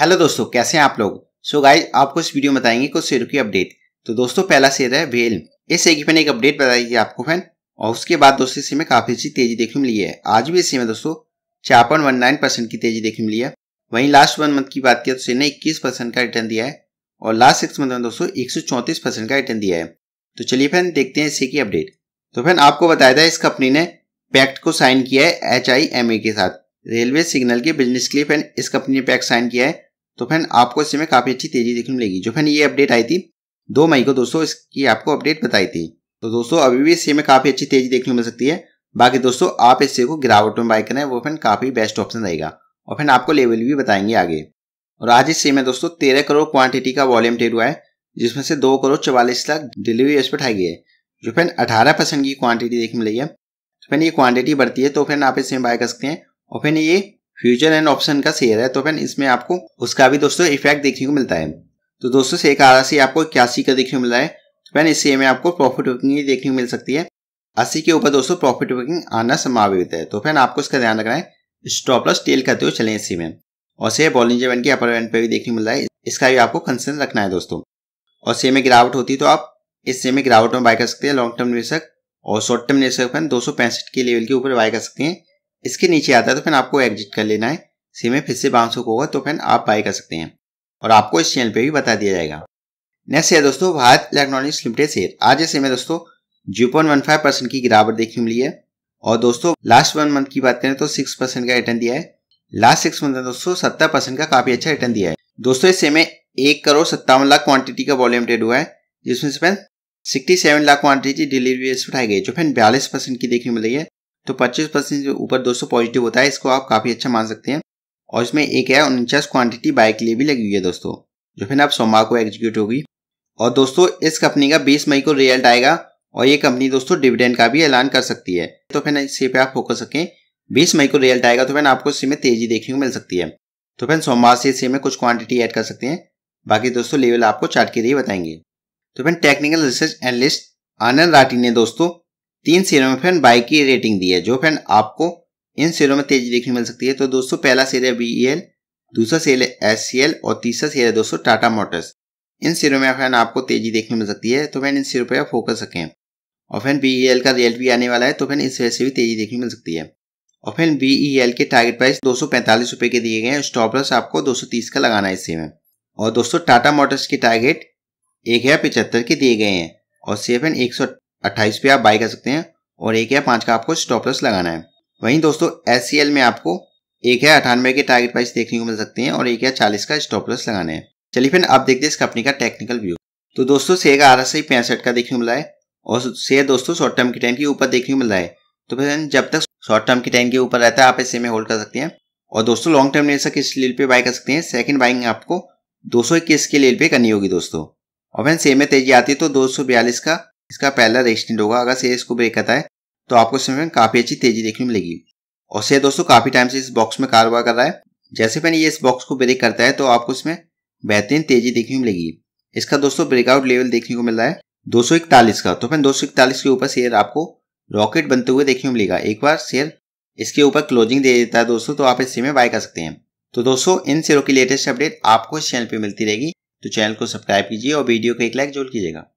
hello दोस्तों कैसे हैं आप लोग सो so गाइस आपको इस वीडियो में बताएंगे कुछ शेयरों की अपडेट तो दोस्तों पहला शेयर है वेल इस शेयर की एक अपडेट बताएगी आपको फैन और उसके बाद दोस्तों इसी में काफी अच्छी तेजी देखने मिली है आज भी इसी में दोस्तों चार पॉइंट परसेंट की तेजी देखने मिली है वहीं लास्ट वन मंथ की बात किया तो इसने इक्कीस परसेंट का रिटर्न दिया है और लास्ट सिक्स मंथ में दोस्तों एक सौ परसेंट का रिटर्न दिया है तो चलिए फैन देखते हैं इसी की अपडेट तो फैन आपको बताया था इस कंपनी ने पैक्ट को साइन किया है एच आई एम ए के साथ रेलवे सिग्नल के बिजनेस के लिए फैन इस कंपनी ने पैक्ट साइन किया है तो फैन आपको इसमें काफ़ी अच्छी तेजी देखने मिलेगी जो फैन ये अपडेट आई थी दो मई को दोस्तों इसकी आपको अपडेट बताई थी तो दोस्तों अभी भी इससे में काफ़ी अच्छी तेजी देखने मिल सकती है बाकी दोस्तों आप इससे को गिरावट में बाय करें वो फैन काफ़ी बेस्ट ऑप्शन रहेगा और फैन आपको लेवल भी बताएंगे आगे और आज इस सेम में दोस्तों तेरह करोड़ क्वांटिटी का वॉल्यूम ट्रेड हुआ है जिसमें से दो करोड़ चवालीस लाख डिलीवरी पर उठाई गई है जो फैन अठारह परसेंट की क्वांटिटी देखने मिली है तो फ्रेंड ये क्वांटिटी बढ़ती है तो फिर आप इसमें बाय कर सकते हैं और फिर ये फ्यूचर एंड ऑप्शन का शेयर है तो फ्रेंड इसमें आपको उसका भी दोस्तों इफेक्ट देखने को मिलता है तो दोस्तों एक आधा से आपको इक्यासी का देखने को मिल रहा है तो फ्रेंड इस में आपको प्रॉफिट बुकिंग देखने को मिल सकती है अस्सी के ऊपर दोस्तों प्रॉफिट बुकिंग आना संभावित है तो फ्रेंड आपको इसका ध्यान रखना है स्टॉप लॉस टेल करते हुए चले इसी में और से बॉलिंग जेवन की अपर बैंड पर भी देखने को मिल रहा है इसका भी आपको कंसर्न रखना है दोस्तों और से में गिरावट होती है तो आप इस से में गिरावट में बाय कर सकते हैं लॉन्ग टर्म निवेशक और शॉर्ट टर्म निवेशक फैन दो के लेवल के ऊपर बाय कर सकते हैं इसके नीचे आता है तो फिर आपको एग्जिट कर लेना है सी में फिर से बाउंस होगा तो फिर आप बाय कर सकते हैं और आपको इस चैनल पे भी बता दिया जाएगा नेक्स्ट है दोस्तों भारत इलेक्ट्रॉनिक्स लिमिटेड शेयर आज ऐसे में दोस्तों जीरो पॉइंट की गिरावट देखने मिली है और दोस्तों लास्ट वन मंथ की बात करें तो सिक्स का रिटर्न दिया है लास्ट सिक्स मंथ में दोस्तों सत्तर का काफी अच्छा रिटर्न दिया है दोस्तों इस समय एक करोड़ सत्तावन लाख क्वांटिटी का वॉल्यूम ट्रेड हुआ है जिसमें से फिर sixty seven lakh quantity delivery उठाई गई जो फिर बयालीस परसेंट की देखने मिल रही है तो 25 परसेंट के ऊपर दोस्तों पॉजिटिव होता है इसको आप काफ़ी अच्छा मान सकते हैं और इसमें एक है उनचास क्वांटिटी बाय के लिए भी लगी हुई है दोस्तों जो फिर आप सोमवार को एग्जीक्यूट होगी और दोस्तों इस कंपनी का बीस मई को रिजल्ट आएगा और ये कंपनी दोस्तों डिविडेंड का भी ऐलान कर सकती है तो फिर इसी पे आप फोकस सकें बीस मई को रिजल्ट आएगा तो फिर आपको इसी में तेजी देखने को मिल सकती है तो फिर सोमवार से इसी में कुछ क्वांटिटी एड कर सकते हैं बाकी दोस्तों लेवल आपको चार्ट के लिए बताएंगे तो फिर technical research analyst Anand Rathi ने दोस्तों तीन सीरों में फ्रेंड बाइक की रेटिंग दी है जो फ्रेंड आपको इन सीरों में तेजी देखने मिल सकती है तो दोस्तों पहला सीर है बी e दूसरा सीर है एस e और तीसरा सीर है दोस्तों टाटा मोटर्स इन सीरों में फ्रेंड आपको तेजी देखने मिल सकती है तो फ्रेंड इन सीरों पर फोकस रखें और फ्रेंड बी e का रिजल्ट भी आने वाला है तो फ्रेंड इस वजह से भी तेजी देखने मिल सकती है और फ्रेंड बी के टारगेट प्राइस दो सौ के दिए गए हैं स्टॉप लॉस आपको दो का लगाना है इसी में और दोस्तों टाटा मोटर्स के टारगेट एक हज़ार पचहत्तर के दिए गए हैं और सेवन एक सौ अट्ठाईस पे आप बाई कर सकते हैं और एक या पाँच का आपको स्टॉप लॉस लगाना है वहीं दोस्तों एस में आपको एक या अठानवे के टारगेट प्राइस देखने को मिल सकते हैं और एक या चालीस का स्टॉप लॉस लगाना है चलिए फिर आप देखते हैं इस कंपनी का टेक्निकल व्यू तो दोस्तों शेयर का आरएस ही पैंसठ का देखने को मिला है और शेयर दोस्तों शॉर्ट टर्म की टाइम के ऊपर देखने को मिल रहा है तो फिर जब तक शॉर्ट टर्म की टाइम के ऊपर रहता है आप इसे में होल्ड कर सकते हैं और दोस्तों लॉन्ग टर्म निवेशक इस लेल पे बाय कर सकते हैं सेकंड बाइंग आपको दो सौ इक्कीस के लेल पे करनी होगी दोस्तों और फिर सेम में तेजी आती है तो दो सौ बयालीस का इसका पहला रेजिस्टेंट होगा अगर शेयर इसको ब्रेक करता है तो आपको इसमें काफ़ी अच्छी तेजी देखने मिलेगी और शेयर दोस्तों काफ़ी टाइम से इस बॉक्स में कारोबार कर रहा है जैसे मैंने ये इस बॉक्स को ब्रेक करता है तो आपको इसमें बेहतरीन तेजी देखने को मिलेगी इसका दोस्तों ब्रेकआउट लेवल देखने को मिल रहा है दो का तो फिर दो के ऊपर शेयर आपको रॉकेट बनते हुए देखने को मिलेगा एक बार शेयर इसके ऊपर क्लोजिंग दे देता है दोस्तों तो आप इस में बाय कर सकते हैं तो दोस्तों इन शेयरों की लेटेस्ट अपडेट आपको इस चैनल पर मिलती रहेगी तो चैनल को सब्सक्राइब कीजिए और वीडियो को एक लाइक जरूर कीजिएगा